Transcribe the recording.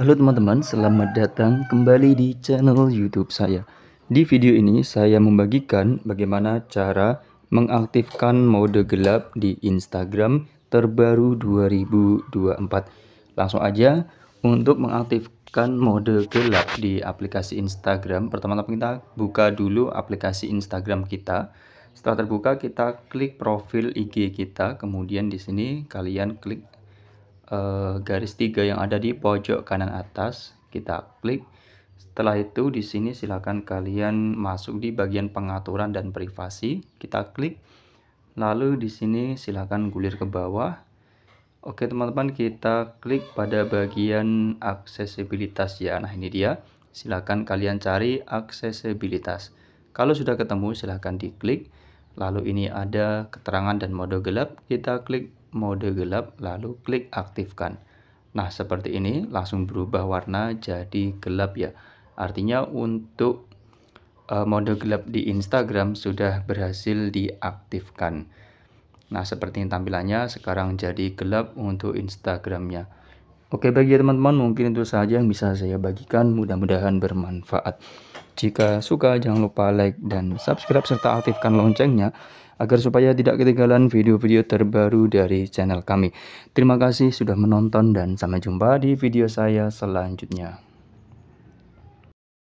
Halo teman-teman, selamat datang kembali di channel YouTube saya. Di video ini saya membagikan bagaimana cara mengaktifkan mode gelap di Instagram terbaru 2024. Langsung aja untuk mengaktifkan mode gelap di aplikasi Instagram, pertama-tama kita buka dulu aplikasi Instagram kita. Setelah terbuka kita klik profil IG kita, kemudian di sini kalian klik eh, garis tiga yang ada di pojok kanan atas kita klik setelah itu di sini silakan kalian masuk di bagian pengaturan dan privasi kita klik lalu di sini silakan gulir ke bawah Oke teman-teman kita klik pada bagian aksesibilitas ya nah ini dia silakan kalian cari aksesibilitas kalau sudah ketemu silahkan diklik lalu ini ada keterangan dan mode gelap kita klik mode gelap lalu klik aktifkan. Nah, seperti ini langsung berubah warna jadi gelap ya. Artinya untuk uh, mode gelap di Instagram sudah berhasil diaktifkan. Nah, seperti ini tampilannya sekarang jadi gelap untuk Instagramnya. Oke bagi teman-teman mungkin itu saja yang bisa saya bagikan mudah-mudahan bermanfaat. Jika suka jangan lupa like dan subscribe serta aktifkan loncengnya agar supaya tidak ketinggalan video-video terbaru dari channel kami. Terima kasih sudah menonton dan sampai jumpa di video saya selanjutnya.